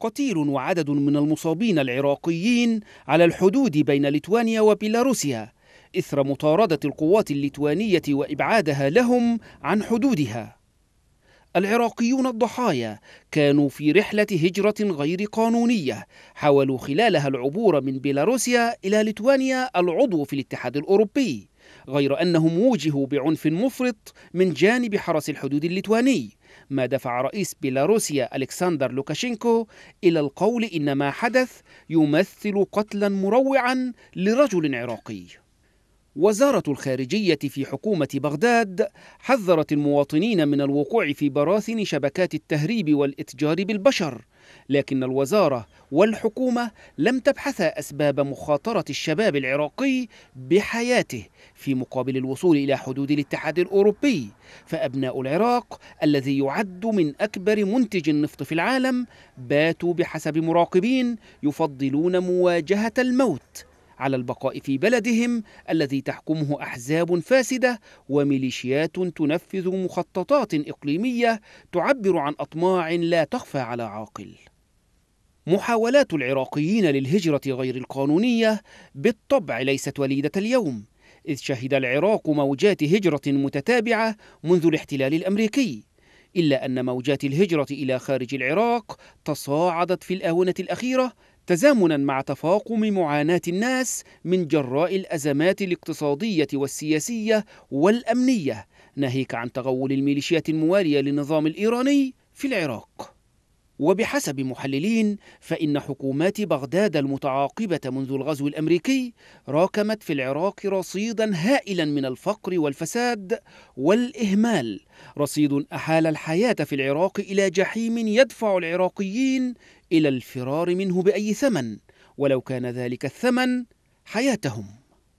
قتيل وعدد من المصابين العراقيين على الحدود بين ليتوانيا وبيلاروسيا إثر مطاردة القوات الليتوانية وإبعادها لهم عن حدودها العراقيون الضحايا كانوا في رحلة هجرة غير قانونية حاولوا خلالها العبور من بيلاروسيا إلى ليتوانيا العضو في الاتحاد الأوروبي غير أنهم وجهوا بعنف مفرط من جانب حرس الحدود الليتواني ما دفع رئيس بيلاروسيا ألكسندر لوكاشينكو إلى القول إن ما حدث يمثل قتلا مروعا لرجل عراقي وزارة الخارجية في حكومة بغداد حذرت المواطنين من الوقوع في براثن شبكات التهريب والإتجار بالبشر، لكن الوزارة والحكومة لم تبحثا أسباب مخاطرة الشباب العراقي بحياته في مقابل الوصول إلى حدود الاتحاد الأوروبي، فأبناء العراق الذي يعد من أكبر منتج النفط في العالم باتوا بحسب مراقبين يفضلون مواجهة الموت على البقاء في بلدهم الذي تحكمه احزاب فاسده وميليشيات تنفذ مخططات اقليميه تعبر عن اطماع لا تخفى على عاقل محاولات العراقيين للهجره غير القانونيه بالطبع ليست وليده اليوم إذ شهد العراق موجات هجرة متتابعة منذ الاحتلال الأمريكي إلا أن موجات الهجرة إلى خارج العراق تصاعدت في الآونة الأخيرة تزامنا مع تفاقم معاناة الناس من جراء الأزمات الاقتصادية والسياسية والأمنية ناهيك عن تغول الميليشيات الموالية للنظام الإيراني في العراق وبحسب محللين فإن حكومات بغداد المتعاقبة منذ الغزو الأمريكي راكمت في العراق رصيدا هائلا من الفقر والفساد والإهمال رصيد أحال الحياة في العراق إلى جحيم يدفع العراقيين إلى الفرار منه بأي ثمن ولو كان ذلك الثمن حياتهم